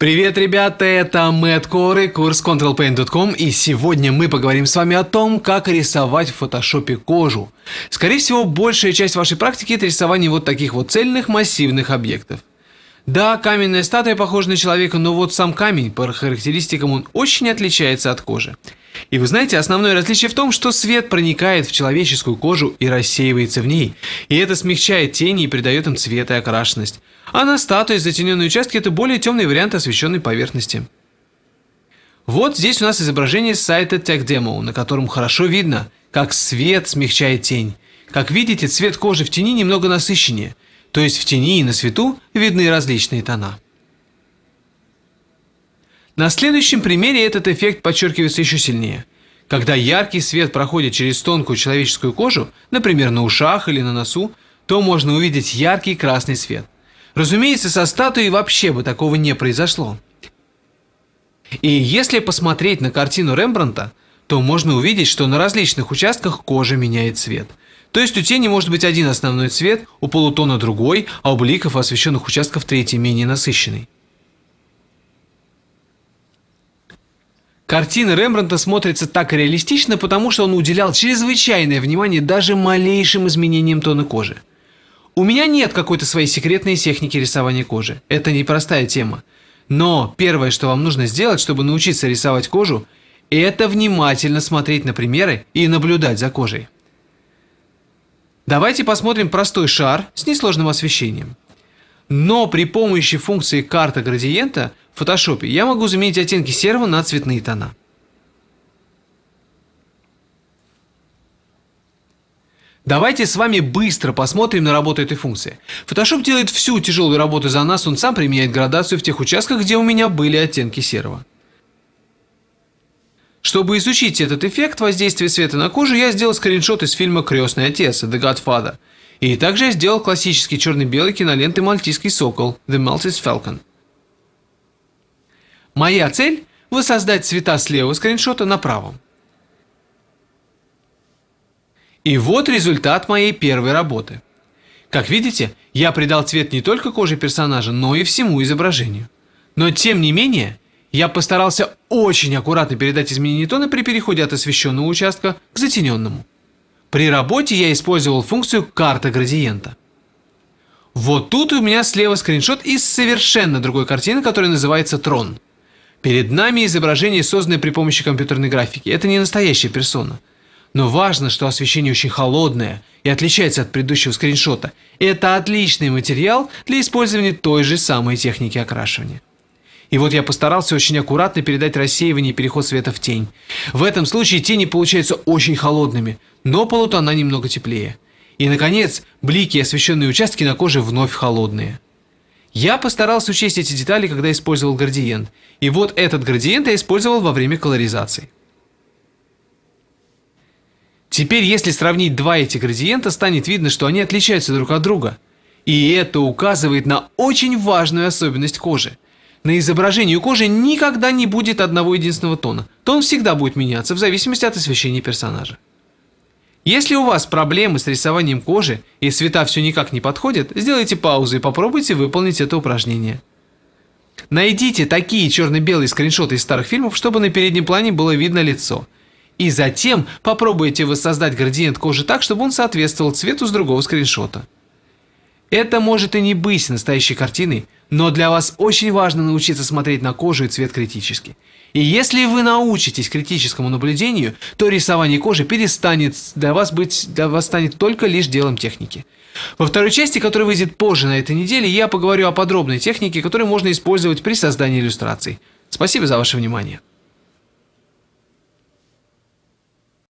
Привет, ребята, это Мэтт и курс ControlPaint.com, и сегодня мы поговорим с вами о том, как рисовать в фотошопе кожу. Скорее всего, большая часть вашей практики – это рисование вот таких вот цельных массивных объектов. Да, каменная статуя похожа на человека, но вот сам камень, по характеристикам, он очень отличается от кожи. И вы знаете, основное различие в том, что свет проникает в человеческую кожу и рассеивается в ней, и это смягчает тени и придает им цвет и окрашенность. А на статуе затененные участки – это более темный вариант освещенной поверхности. Вот здесь у нас изображение с сайта TechDemo, на котором хорошо видно, как свет смягчает тень. Как видите, цвет кожи в тени немного насыщеннее, то есть в тени и на свету видны различные тона. На следующем примере этот эффект подчеркивается еще сильнее. Когда яркий свет проходит через тонкую человеческую кожу, например, на ушах или на носу, то можно увидеть яркий красный свет – Разумеется, со статуей вообще бы такого не произошло. И если посмотреть на картину Рембранта, то можно увидеть, что на различных участках кожа меняет цвет. То есть у тени может быть один основной цвет, у полутона другой, а у бликов освещенных участков третий менее насыщенный. Картины Рембранта смотрятся так реалистично, потому что он уделял чрезвычайное внимание даже малейшим изменениям тона кожи – у меня нет какой-то своей секретной техники рисования кожи. Это непростая тема. Но первое, что вам нужно сделать, чтобы научиться рисовать кожу, это внимательно смотреть на примеры и наблюдать за кожей. Давайте посмотрим простой шар с несложным освещением. Но при помощи функции карта градиента в Photoshop я могу заменить оттенки серого на цветные тона. Давайте с вами быстро посмотрим на работу этой функции. Photoshop делает всю тяжелую работу за нас, он сам применяет градацию в тех участках, где у меня были оттенки серого. Чтобы изучить этот эффект воздействия света на кожу, я сделал скриншот из фильма «Крестный отец» The Godfather. И также я сделал классический черно-белый киноленты «Мальтийский сокол» The Maltese Falcon. Моя цель – воссоздать цвета с скриншота на правом. И вот результат моей первой работы. Как видите, я придал цвет не только коже персонажа, но и всему изображению. Но тем не менее, я постарался очень аккуратно передать изменения тона при переходе от освещенного участка к затененному. При работе я использовал функцию «карта градиента». Вот тут у меня слева скриншот из совершенно другой картины, которая называется «Трон». Перед нами изображение, созданное при помощи компьютерной графики. Это не настоящая персона. Но важно, что освещение очень холодное и отличается от предыдущего скриншота. Это отличный материал для использования той же самой техники окрашивания. И вот я постарался очень аккуратно передать рассеивание и переход света в тень. В этом случае тени получаются очень холодными, но по лоту она немного теплее. И, наконец, блики и освещенные участки на коже вновь холодные. Я постарался учесть эти детали, когда использовал градиент. И вот этот градиент я использовал во время колоризации. Теперь, если сравнить два эти градиента, станет видно, что они отличаются друг от друга. И это указывает на очень важную особенность кожи. На изображении кожи никогда не будет одного единственного тона. Тон всегда будет меняться в зависимости от освещения персонажа. Если у вас проблемы с рисованием кожи и цвета все никак не подходят, сделайте паузу и попробуйте выполнить это упражнение. Найдите такие черно-белые скриншоты из старых фильмов, чтобы на переднем плане было видно лицо – и затем попробуйте воссоздать градиент кожи так, чтобы он соответствовал цвету с другого скриншота. Это может и не быть настоящей картиной, но для вас очень важно научиться смотреть на кожу и цвет критически. И если вы научитесь критическому наблюдению, то рисование кожи перестанет для вас быть, для вас станет только лишь делом техники. Во второй части, которая выйдет позже на этой неделе, я поговорю о подробной технике, которую можно использовать при создании иллюстраций. Спасибо за ваше внимание.